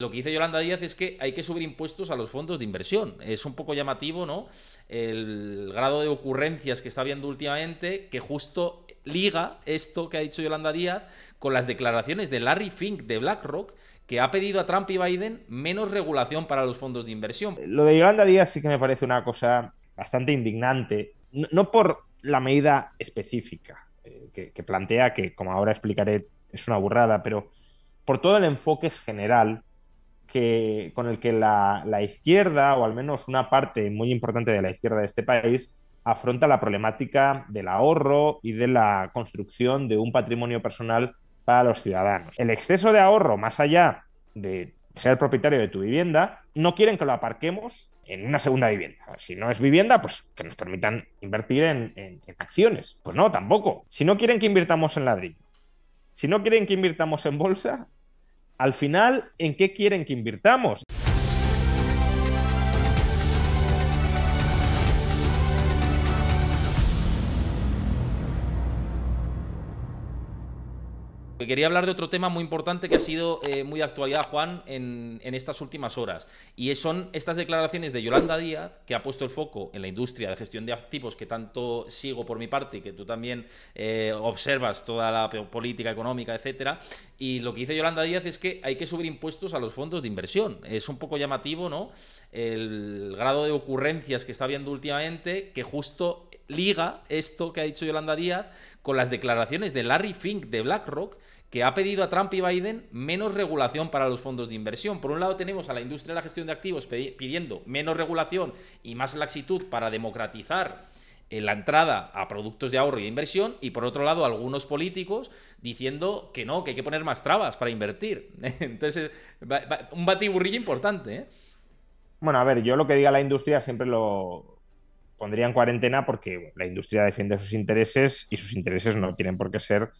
Lo que dice Yolanda Díaz es que hay que subir impuestos a los fondos de inversión. Es un poco llamativo, ¿no? El grado de ocurrencias que está habiendo últimamente, que justo liga esto que ha dicho Yolanda Díaz con las declaraciones de Larry Fink de BlackRock, que ha pedido a Trump y Biden menos regulación para los fondos de inversión. Lo de Yolanda Díaz sí que me parece una cosa bastante indignante, no, por la medida específica eh, que, que plantea, que como ahora explicaré es una burrada, pero por todo el enfoque general con el que la, izquierda, o al menos una parte muy importante de la izquierda de este país, afronta la problemática del ahorro y de la construcción de un patrimonio personal para los ciudadanos. El exceso de ahorro, más allá de ser propietario de tu vivienda, no quieren que lo aparquemos en una segunda vivienda. Si no es vivienda, pues que nos permitan invertir en, en acciones. Pues no, tampoco. Si no quieren que invirtamos en ladrillo, si no quieren que invirtamos en bolsa, al final, ¿en qué quieren que invirtamos? quería hablar de otro tema muy importante que ha sido eh, muy de actualidad, Juan, en, estas últimas horas. Y son estas declaraciones de Yolanda Díaz, que ha puesto el foco en la industria de gestión de activos que tanto sigo por mi parte y que tú también eh, observas toda la política económica, etcétera. Y lo que dice Yolanda Díaz es que hay que subir impuestos a los fondos de inversión. Es un poco llamativo, ¿no? El grado de ocurrencias que está habiendo últimamente, que justo liga esto que ha dicho Yolanda Díaz con las declaraciones de Larry Fink de BlackRock, que ha pedido a Trump y Biden menos regulación para los fondos de inversión. Por un lado tenemos a la industria de la gestión de activos pidiendo menos regulación y más laxitud para democratizar eh, la entrada a productos de ahorro y de inversión y por otro lado algunos políticos diciendo que no, que hay que poner más trabas para invertir. Entonces, un batiburrillo importante. ¿eh? Bueno, a ver, yo lo que diga la industria siempre lo pondría en cuarentena porque la industria defiende sus intereses y sus intereses no tienen por qué ser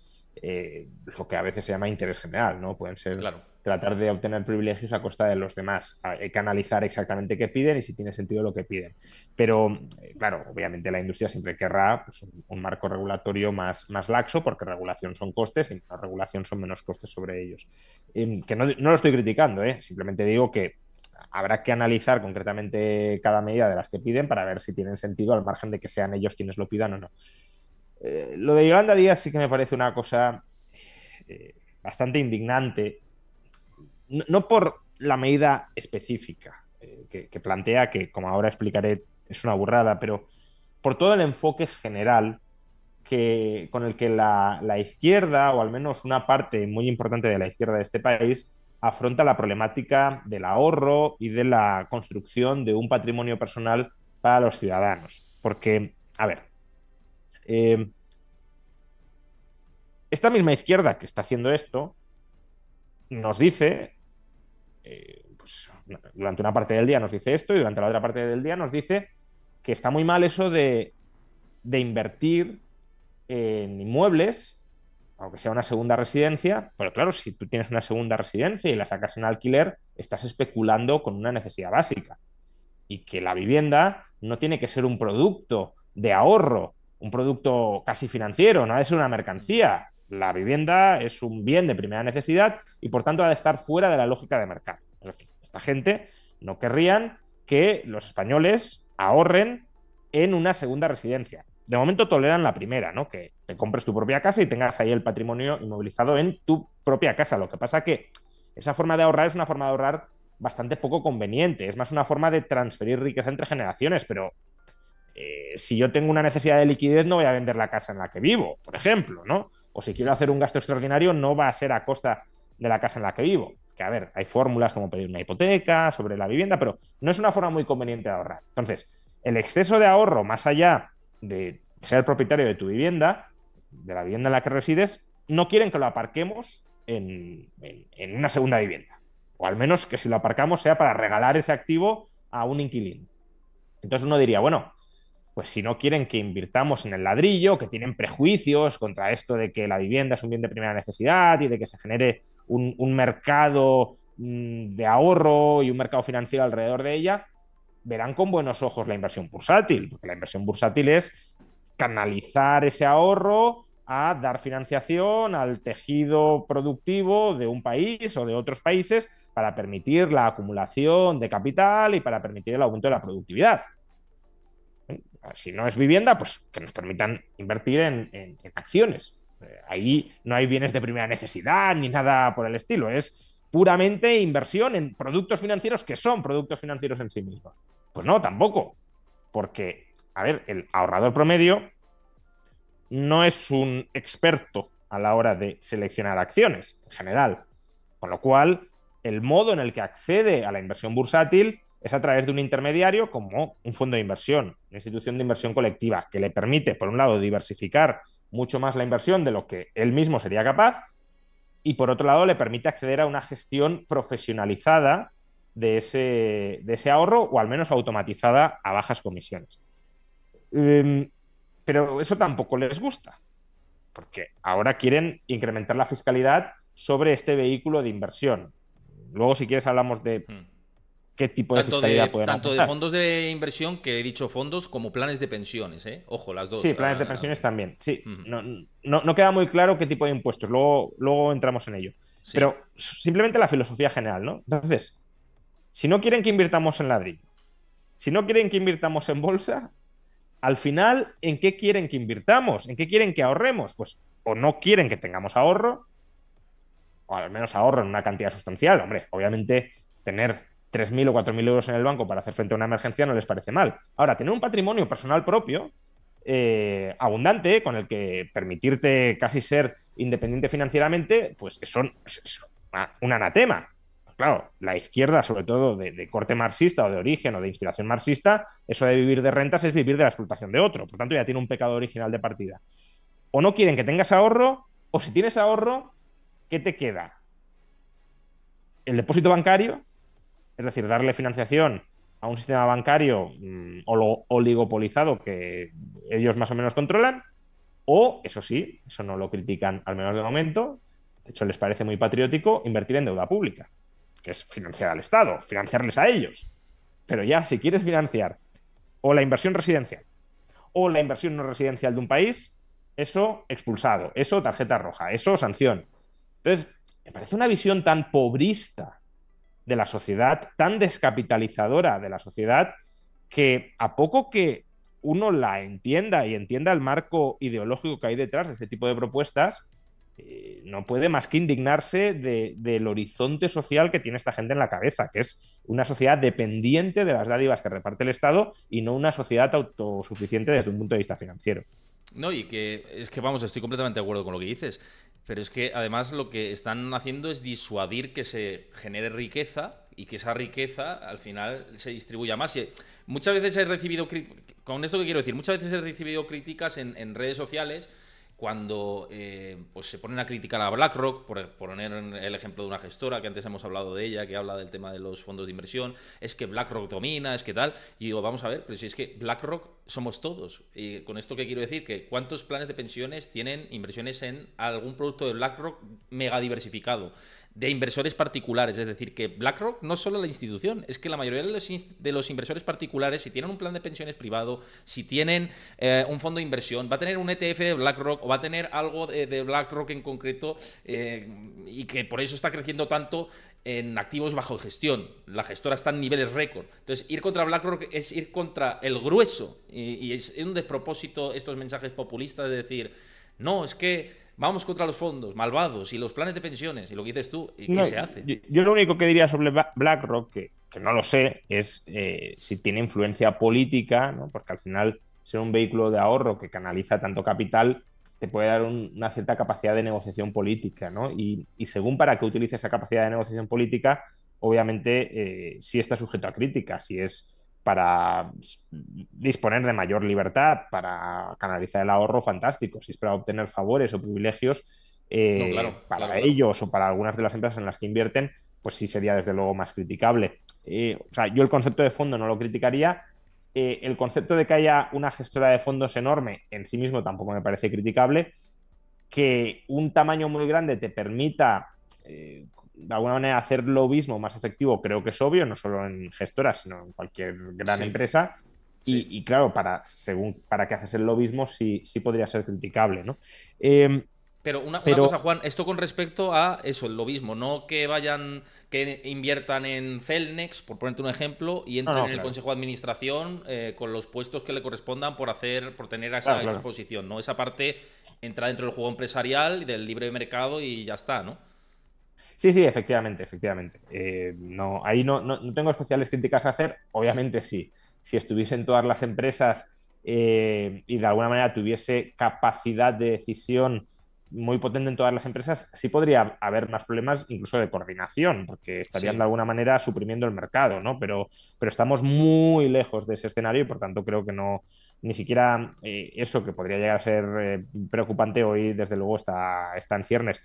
eh, lo que a veces se llama interés general, ¿no? Pueden ser tratar de obtener privilegios a costa de los demás, ah, hay que analizar exactamente qué piden y si tiene sentido lo que piden. Pero, eh, claro, obviamente la industria siempre querrá pues, un, marco regulatorio más, más laxo, porque regulación son costes y la regulación son menos costes sobre ellos. Em, que no, no, lo estoy criticando, ¿eh? simplemente digo que habrá que analizar concretamente cada medida de las que piden para ver si tienen sentido al margen de que sean ellos quienes lo pidan o no. Eh, lo de Yolanda Díaz sí que me parece una cosa eh, bastante indignante, no, por la medida específica eh, que, plantea, que como ahora explicaré es una burrada, pero por todo el enfoque general que, con el que la izquierda, o al menos una parte muy importante de la izquierda de este país, afronta la problemática del ahorro y de la construcción de un patrimonio personal para los ciudadanos. Porque, a ver, eh, esta misma izquierda que está haciendo esto nos dice, eh, pues, durante una parte del día nos dice esto y durante la otra parte del día nos dice que está muy mal eso de, de invertir en inmuebles, aunque sea una segunda residencia, pero claro, si tú tienes una segunda residencia y la sacas en alquiler, estás especulando con una necesidad básica. Y que la vivienda no tiene que ser un producto de ahorro un producto casi financiero, no ha de ser una mercancía. La vivienda es un bien de primera necesidad y por tanto ha de estar fuera de la lógica de mercado. esta gente no querrían que los españoles ahorren en una segunda residencia. De momento toleran la primera, ¿no? Que te compres tu propia casa y tengas ahí el patrimonio inmovilizado en tu propia casa. Lo que pasa que esa forma de ahorrar es una forma de ahorrar bastante poco conveniente. Es más una forma de transferir riqueza entre generaciones, pero eh, si yo tengo una necesidad de liquidez, no voy a vender la casa en la que vivo, por ejemplo, ¿no? O si quiero hacer un gasto extraordinario, no va a ser a costa de la casa en la que vivo. Que a ver, hay fórmulas como pedir una hipoteca sobre la vivienda, pero no es una forma muy conveniente de ahorrar. Entonces, el exceso de ahorro, más allá de ser propietario de tu vivienda, de la vivienda en la que resides, no quieren que lo aparquemos en una segunda vivienda. O al menos que si lo aparcamos sea para regalar ese activo a un inquilino. Entonces uno diría, bueno, pues si no quieren que invirtamos en el ladrillo, que tienen prejuicios contra esto de que la vivienda es un bien de primera necesidad y de que se genere un, mercado mm, de ahorro y un mercado financiero alrededor de ella, verán con buenos ojos la inversión bursátil, porque la inversión bursátil es canalizar ese ahorro a dar financiación al tejido productivo de un país o de otros países para permitir la acumulación de capital y para permitir el aumento de la productividad si no es vivienda, pues que nos permitan invertir en, acciones. Eh, ahí no hay bienes de primera necesidad ni nada por el estilo. Es puramente inversión en productos financieros que son productos financieros en sí mismos. Pues no, tampoco. Porque, a ver, el ahorrador promedio no es un experto a la hora de seleccionar acciones en general. Con lo cual, el modo en el que accede a la inversión bursátil es a través de un intermediario como un fondo de inversión, una institución de inversión colectiva, que le permite, por un lado, diversificar mucho más la inversión de lo que él mismo sería capaz, y por otro lado, le permite acceder a una gestión profesionalizada de ese, de ese ahorro o al menos automatizada a bajas comisiones. Em, pero eso tampoco les gusta, porque ahora quieren incrementar la fiscalidad sobre este vehículo de inversión. Luego, si quieres, hablamos de hmm qué tipo de tanto fiscalidad de, pueden Tanto de fondos de inversión, que he dicho fondos, como planes de pensiones, ¿eh? Ojo, las dos. Sí, planes de ah, pensiones también, sí. no, queda muy claro qué tipo de impuestos, luego, entramos en ello. Pero simplemente la filosofía general, ¿no? Entonces, si no quieren que invirtamos en ladrillo, si no quieren que invirtamos en bolsa, al final, ¿en qué quieren que invirtamos? ¿En qué quieren que ahorremos? Pues o no quieren que tengamos ahorro, o al menos ahorro en una cantidad sustancial. Hombre, obviamente tener 3.000 o 4.000 euros en el banco para hacer frente a una emergencia no les parece mal. Ahora, tener un patrimonio personal propio, eh, abundante, con el que permitirte casi ser independiente financieramente, pues eso es un anatema. Claro, la izquierda, sobre todo de, de, corte marxista o de origen o de inspiración marxista, eso de vivir de rentas es vivir de la explotación de otro. Por tanto, ya tiene un pecado original de partida. O no quieren que tengas ahorro, o si tienes ahorro, ¿qué te queda? ¿El depósito bancario? Es decir, darle financiación a un sistema bancario mm, oligopolizado que ellos más o menos controlan, o, eso sí, eso no lo critican al menos de momento, de hecho les parece muy patriótico invertir en deuda pública, que es financiar al Estado, financiarles a ellos. Pero ya, si quieres financiar o la inversión residencial o la inversión no residencial de un país, eso expulsado, eso tarjeta roja, eso sanción. Entonces, me parece una visión tan pobrista de la sociedad, tan descapitalizadora de la sociedad, que a poco que uno la entienda y entienda el marco ideológico que hay detrás de este tipo de propuestas, eh, no puede más que indignarse del horizonte social que tiene esta gente en la cabeza, que es una sociedad dependiente de las dádivas que reparte el Estado y no una sociedad autosuficiente desde un punto de vista financiero. No, y que es que vamos, estoy completamente de acuerdo con lo que dices. Pero es que además lo que están haciendo es disuadir que se genere riqueza y que esa riqueza al final se distribuya más. muchas veces he recibido, con esto que quiero decir, muchas veces he recibido críticas en redes sociales cuando eh, pues se ponen a criticar a BlackRock, por poner el ejemplo de una gestora, que antes hemos hablado de ella, que habla del tema de los fondos de inversión, es que BlackRock domina, es que tal, y digo, vamos a ver, pero si es que BlackRock somos todos. Y con esto que quiero decir, que ¿cuántos planes de pensiones tienen inversiones en algún producto de BlackRock mega diversificado? de inversores particulares. Es decir, que BlackRock no es solo la institución, es que la mayoría de los, inversores particulares, si tienen un plan de pensiones privado, si tienen eh, un fondo de inversión, va a tener un ETF de BlackRock o va a tener algo de, BlackRock en concreto eh, y que por eso está creciendo tanto en activos bajo gestión. La gestora está en niveles récord. Entonces, ir contra BlackRock es ir contra el grueso y, y es un despropósito estos mensajes populistas de decir, no, es que vamos contra los fondos malvados y los planes de pensiones y lo que dices tú, ¿qué se hace? Yo, lo único que diría sobre BlackRock, que, no lo sé, es eh, si tiene influencia política, porque al final ser un vehículo de ahorro que canaliza tanto capital te puede dar una cierta capacidad de negociación política, ¿no? Y, según para qué utilice esa capacidad de negociación política, obviamente eh, sí está sujeto a críticas, si es para disponer de mayor libertad, para canalizar el ahorro, fantástico. Si es para obtener favores o privilegios eh, para ellos o para algunas de las empresas en las que invierten, pues sí sería desde luego más criticable. Eh, o sea, yo el concepto de fondo no lo criticaría. Eh, el concepto de que haya una gestora de fondos enorme en sí mismo tampoco me parece criticable. Que un tamaño muy grande te permita de alguna manera hacer lobismo más efectivo creo que es obvio, no solo en gestoras, sino en cualquier gran empresa. Y, claro, para, según para qué haces el lobismo sí, sí podría ser criticable, ¿no? Em, pero una, cosa, Juan, esto con respecto a eso, el lobismo, no que vayan, que inviertan en Celnex, por ponerte un ejemplo, y entren en el Consejo de Administración eh, con los puestos que le correspondan por hacer, por tener esa disposición, exposición, ¿no? Esa parte entra dentro del juego empresarial, y del libre mercado y ya está, ¿no? Sí, sí, efectivamente, efectivamente. Eh, no, ahí no, no, tengo especiales críticas a hacer, obviamente sí. Si estuviesen todas las empresas eh, y de alguna manera tuviese capacidad de decisión muy potente en todas las empresas, sí podría haber más problemas incluso de coordinación, porque estarían de alguna manera suprimiendo el mercado, ¿no? Pero, pero estamos muy lejos de ese escenario y por tanto creo que no, ni siquiera eh, eso que podría llegar a ser preocupante hoy, desde luego, está, está en ciernes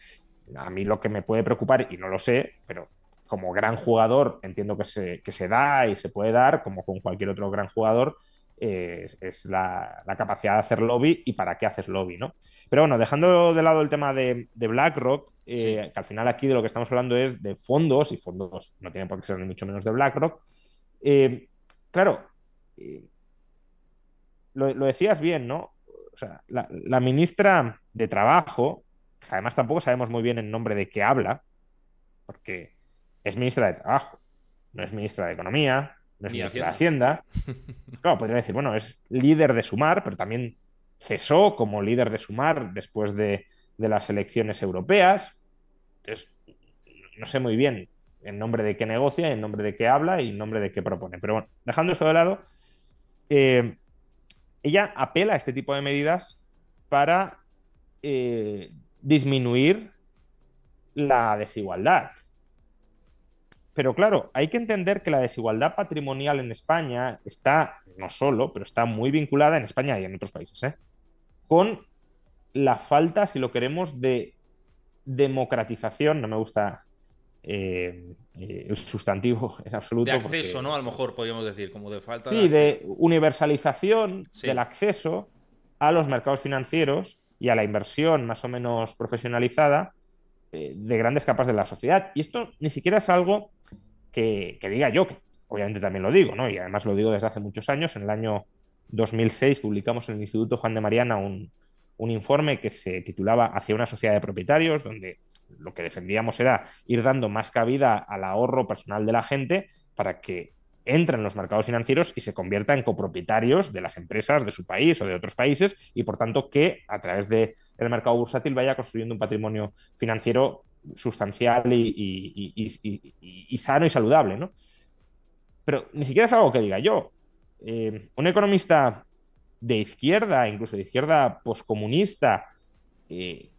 a mí lo que me puede preocupar, y no lo sé, pero como gran jugador entiendo que se, que se da y se puede dar, como con cualquier otro gran jugador, es, la, capacidad de hacer lobby y para qué haces lobby, ¿no? Pero bueno, dejando de lado el tema de, BlackRock, eh, que al final aquí de lo que estamos hablando es de fondos, y fondos no tienen por qué ser ni mucho menos de BlackRock, eh, claro, eh, lo, decías bien, ¿no? O sea, la ministra de Trabajo, Además, tampoco sabemos muy bien en nombre de qué habla, porque es ministra de Trabajo, no es ministra de Economía, no es ministra de Hacienda. Claro, podría decir, bueno, es líder de Sumar, pero también cesó como líder de Sumar después de, las elecciones europeas. Entonces, no sé muy bien en nombre de qué negocia, en nombre de qué habla y en nombre de qué propone. Pero bueno, dejando eso de lado, eh, ella apela a este tipo de medidas para eh, disminuir la desigualdad. Pero claro, hay que entender que la desigualdad patrimonial en España está, no solo, pero está muy vinculada en España y en otros países, ¿eh? con la falta, si lo queremos, de democratización, no me gusta eh, eh, el sustantivo en absoluto. De acceso, ¿no? A lo mejor podríamos decir, como de falta. Sí, de, universalización del acceso a los mercados financieros y a la inversión más o menos profesionalizada eh, de grandes capas de la sociedad. Y esto ni siquiera es algo que, diga yo, que obviamente también lo digo, ¿no? Y además lo digo desde hace muchos años. En el año 2006 publicamos en el Instituto Juan de Mariana un, un informe que se titulaba Hacia una sociedad de propietarios, donde lo que defendíamos era ir dando más cabida al ahorro personal de la gente para que entra en los mercados financieros y se convierta en copropietarios de las empresas de su país o de otros países y por tanto que a través del mercado bursátil vaya construyendo un patrimonio financiero sustancial y, sano y saludable. ¿no? Pero ni siquiera es algo que diga yo. Eh, un economista de izquierda, incluso de izquierda poscomunista, eh,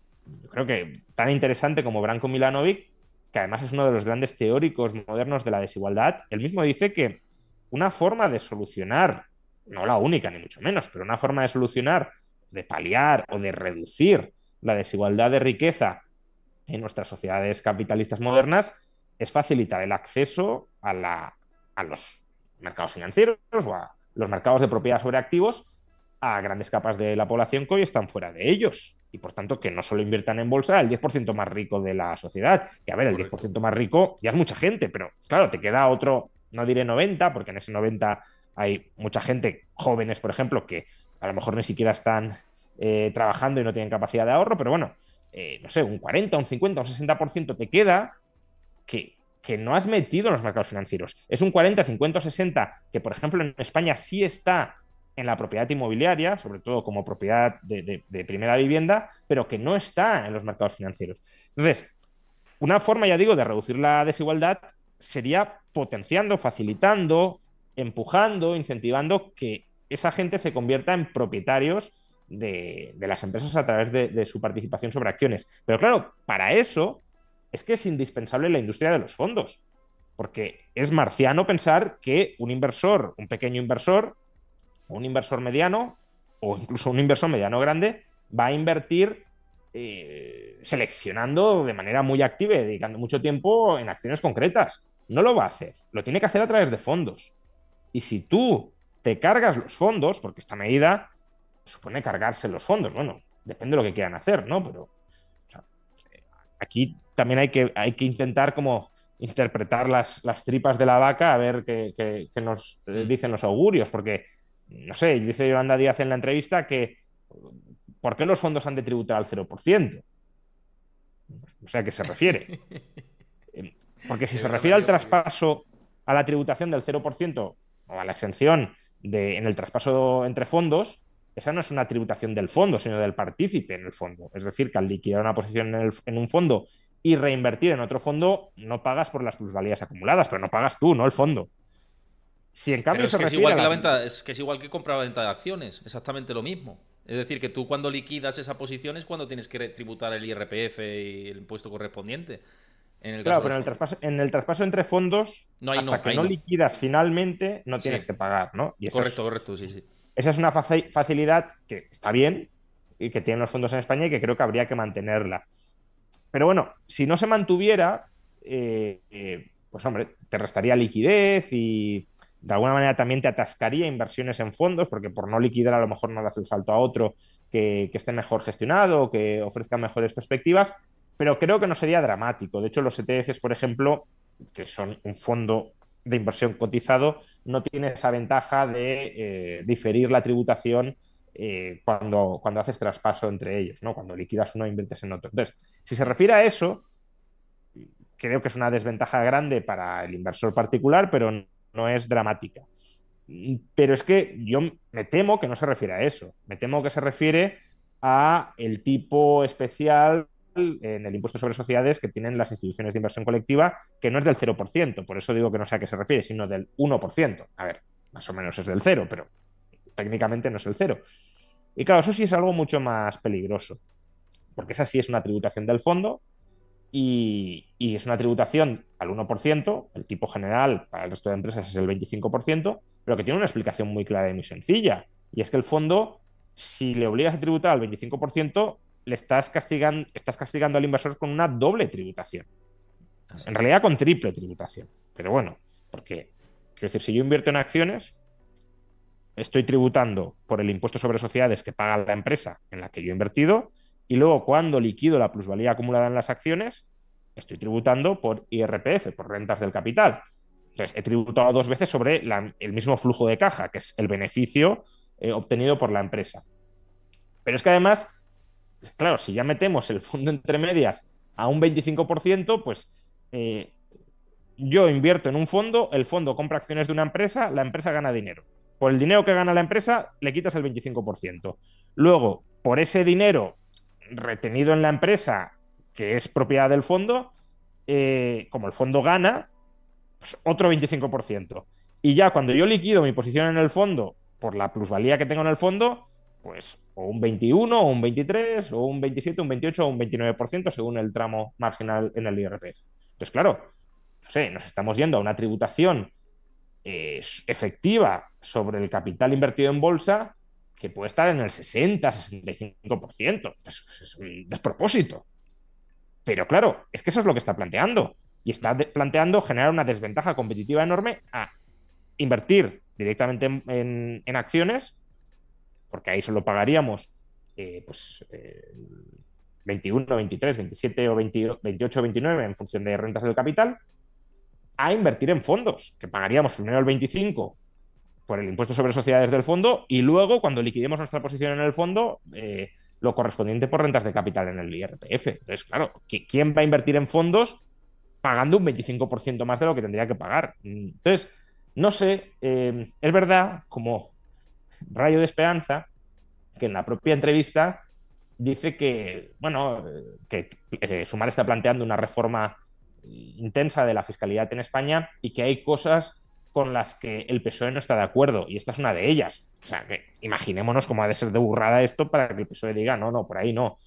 yo creo que tan interesante como Branko Milanovic, que además es uno de los grandes teóricos modernos de la desigualdad, él mismo dice que una forma de solucionar, no la única ni mucho menos, pero una forma de solucionar, de paliar o de reducir la desigualdad de riqueza en nuestras sociedades capitalistas modernas es facilitar el acceso a, la, a los mercados financieros o a los mercados de propiedad sobre activos a grandes capas de la población que hoy están fuera de ellos y por tanto que no solo inviertan en bolsa el 10% más rico de la sociedad, que a ver, el 10% más rico ya es mucha gente, pero claro, te queda otro, no diré 90, porque en ese 90 hay mucha gente, jóvenes por ejemplo, que a lo mejor ni siquiera están eh, trabajando y no tienen capacidad de ahorro, pero bueno, eh, no sé, un 40, un 50, un 60% te queda que, que no has metido en los mercados financieros. Es un 40, 50 o 60 que por ejemplo en España sí está en la propiedad inmobiliaria, sobre todo como propiedad de, primera vivienda, pero que no está en los mercados financieros. Entonces, una forma, ya digo, de reducir la desigualdad sería potenciando, facilitando, empujando, incentivando que esa gente se convierta en propietarios de las empresas a través de su participación sobre acciones. Pero claro, para eso es que es indispensable la industria de los fondos, porque es marciano pensar que un inversor, un pequeño inversor, un inversor mediano o incluso un inversor mediano grande va a invertir eh, seleccionando de manera muy activa, dedicando mucho tiempo en acciones concretas. No lo va a hacer, lo tiene que hacer a través de fondos. Y si tú te cargas los fondos, porque esta medida supone cargarse los fondos, bueno, depende de lo que quieran hacer, ¿no? Pero aquí también hay que, hay que intentar como interpretar las, las tripas de la vaca a ver qué nos dicen los augurios, porque no sé, dice Yolanda Díaz en la entrevista que ¿por qué los fondos han de tributar al 0%? O sea, ¿a qué se refiere? Porque si se refiere al traspaso, a la tributación del 0% o a la exención en el traspaso entre fondos, esa no es una tributación del fondo, sino del partícipe en el fondo. Es decir, que al liquidar una posición en un fondo y reinvertir en otro fondo, no pagas por las plusvalías acumuladas, pero no pagas tú, no el fondo. Si en cambio es que es igual que la venta, venta de acciones, exactamente lo mismo. Es decir, que tú cuando liquidas esa posición es cuando tienes que tributar el IRPF y el impuesto correspondiente. En el claro, pero en el, traspaso, en el, traspaso, entre fondos, no, hasta que no, liquidas finalmente, no tienes que pagar, ¿no? Y correcto, correcto, sí, sí. Esa es una facilidad que está bien y que tienen los fondos en España y que creo que habría que mantenerla. Pero bueno, si no se mantuviera, eh, eh, pues hombre, te restaría liquidez y de alguna manera también te atascaría inversiones en fondos, porque por no liquidar a lo mejor no das el salto a otro que, esté mejor gestionado, que ofrezca mejores perspectivas, pero creo que no sería dramático. De hecho, los ETFs, por ejemplo, que son un fondo de inversión cotizado, no tiene esa ventaja de eh, diferir la tributación eh, cuando, cuando haces traspaso entre ellos, ¿no? Cuando liquidas uno e inviertes en otro. Entonces, si se refiere a eso, creo que es una desventaja grande para el inversor particular, pero no es dramática. Pero es que yo me temo que no se refiere a eso. Me temo que se refiere a el tipo especial en el impuesto sobre sociedades que tienen las instituciones de inversión colectiva, que no es del 0%, por eso digo que no sé a qué se refiere, sino del 1%. A ver, más o menos es del 0, pero técnicamente no es el 0. Y claro, eso sí es algo mucho más peligroso, porque esa sí es una tributación del fondo y, y es una tributación al 1%, el tipo general para el resto de empresas es el 25%, pero que tiene una explicación muy clara y muy sencilla. Y es que el fondo, si le obligas a tributar al 25%, le estás castigando, estás castigando al inversor con una doble tributación. En realidad con triple tributación. Pero bueno, porque, quiero decir, si yo invierto en acciones, estoy tributando por el impuesto sobre sociedades que paga la empresa en la que yo he invertido, y luego cuando liquido la plusvalía acumulada en las acciones, estoy tributando por IRPF, por rentas del capital. Entonces, he tributado dos veces sobre el mismo flujo de caja, que es el beneficio eh, obtenido por la empresa. Pero es que además, claro, si ya metemos el fondo entre medias a un 25%, pues eh, yo invierto en un fondo, el fondo compra acciones de una empresa, la empresa gana dinero. Por el dinero que gana la empresa, le quitas el 25%. Luego, por ese dinero retenido en la empresa, que es propiedad del fondo, eh, como el fondo gana, pues otro 25%. Y ya cuando yo liquido mi posición en el fondo por la plusvalía que tengo en el fondo, pues o un 21, o un 23, o un 27, un 28 o un 29% según el tramo marginal en el IRPF. Entonces, claro, no sé, nos estamos yendo a una tributación eh, efectiva sobre el capital invertido en bolsa que puede estar en el 60, 65%. es un despropósito. Pero claro, es que eso es lo que está planteando. Y está planteando generar una desventaja competitiva enorme a invertir directamente en, acciones, porque ahí solo pagaríamos eh, pues, 21, 23, 27 o 28 29 en función de rentas del capital, a invertir en fondos, que pagaríamos primero el 25 por el impuesto sobre sociedades del fondo y luego cuando liquidemos nuestra posición en el fondo eh, lo correspondiente por rentas de capital en el IRPF. Entonces, claro, ¿quién va a invertir en fondos pagando un 25% más de lo que tendría que pagar? Mm, entonces, no sé, em, es verdad, como rayo de esperanza, que en la propia entrevista dice que, bueno, que eh, Sumar está planteando una reforma intensa de la fiscalidad en España y que hay cosas con las que el PSOE no está de acuerdo, y esta es una de ellas. O sea, que imaginémonos cómo ha de ser de burrada esto para que el PSOE diga, no, no, por ahí no.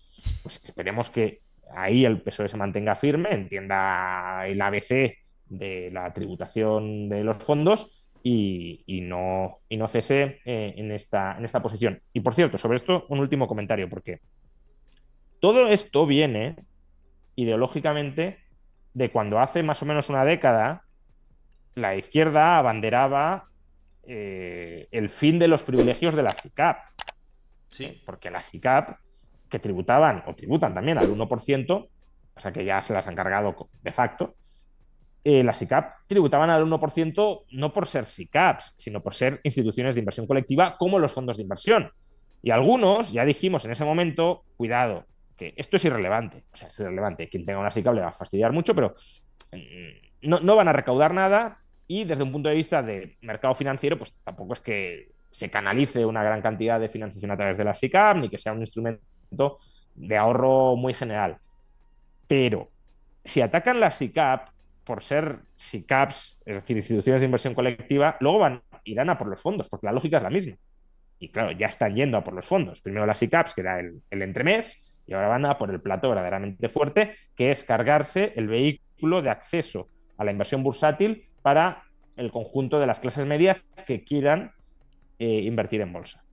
Pues esperemos que ahí el PSOE se mantenga firme, entienda el ABC de la tributación de los fondos y, no, y no cese eh, en, esta, en esta posición. Y por cierto, sobre esto un último comentario, porque todo esto viene ideológicamente de cuando hace más o menos una década la izquierda abanderaba eh, el fin de los privilegios de la SICAP. Sí. Eh, porque la SICAP, que tributaban o tributan también al 1%, o sea que ya se las han cargado de facto, eh, La las SICAP tributaban al 1% no por ser SICAPs, sino por ser instituciones de inversión colectiva como los fondos de inversión. Y algunos, ya dijimos en ese momento, cuidado, que esto es irrelevante. O sea, es irrelevante. Quien tenga una SICAP le va a fastidiar mucho, pero mm, no, no van a recaudar nada, y desde un punto de vista de mercado financiero, pues tampoco es que se canalice una gran cantidad de financiación a través de la SICAP ni que sea un instrumento de ahorro muy general. Pero si atacan la SICAP, por ser SICAPs, es decir, instituciones de inversión colectiva, luego van, irán a por los fondos, porque la lógica es la misma. Y claro, ya están yendo a por los fondos. Primero las SICAPs, que era el, el entremés, y ahora van a por el plato verdaderamente fuerte, que es cargarse el vehículo de acceso a la inversión bursátil para el conjunto de las clases medias que quieran eh, invertir en bolsa.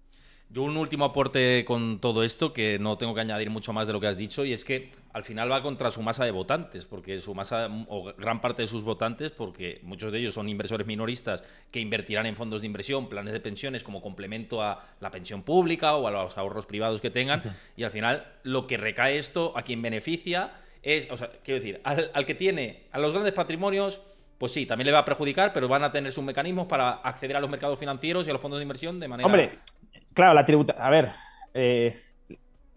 Yo un último aporte con todo esto, que no tengo que añadir mucho más de lo que has dicho, y es que al final va contra su masa de votantes, porque su masa, o gran parte de sus votantes, porque muchos de ellos son inversores minoristas que invertirán en fondos de inversión, planes de pensiones como complemento a la pensión pública o a los ahorros privados que tengan, y al final lo que recae esto a quien beneficia es, o sea, quiero decir, al que tiene, a los grandes patrimonios, pues sí, también le va a perjudicar, pero van a tener sus mecanismos para acceder a los mercados financieros y a los fondos de inversión de manera. Hombre, claro, la tributa. A ver, eh,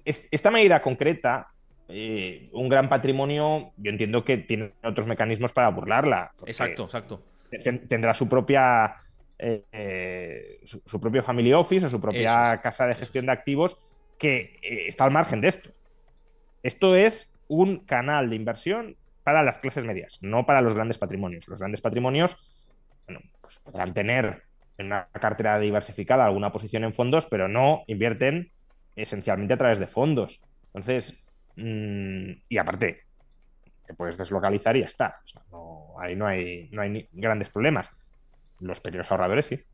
esta medida concreta, eh, un gran patrimonio, yo entiendo que tiene otros mecanismos para burlarla. Exacto, exacto. tendrá su propia. Eh, su, propio family office o su propia casa de gestión de activos que está al margen de esto. Esto es un canal de inversión para las clases medias, no para los grandes patrimonios. Los grandes patrimonios bueno, pues podrán tener en una cartera diversificada alguna posición en fondos, pero no invierten esencialmente a través de fondos. Entonces, mm, y aparte, te puedes deslocalizar y ya está. no, ahí no hay, no hay grandes problemas. Los pequeños ahorradores sí.